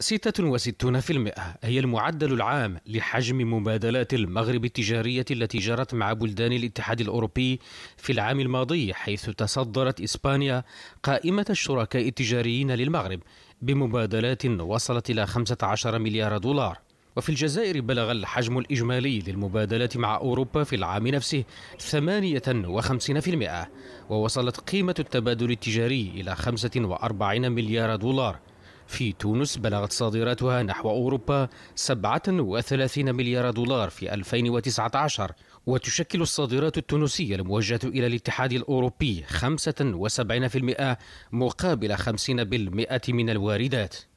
66% هي المعدل العام لحجم مبادلات المغرب التجارية التي جرت مع بلدان الاتحاد الأوروبي في العام الماضي حيث تصدرت إسبانيا قائمة الشركاء التجاريين للمغرب بمبادلات وصلت إلى 15 مليار دولار وفي الجزائر بلغ الحجم الإجمالي للمبادلات مع أوروبا في العام نفسه 58% ووصلت قيمة التبادل التجاري إلى 45 مليار دولار في تونس بلغت صادراتها نحو أوروبا 37 مليار دولار في 2019 وتشكل الصادرات التونسية الموجهة إلى الاتحاد الأوروبي 75% مقابل 50% من الواردات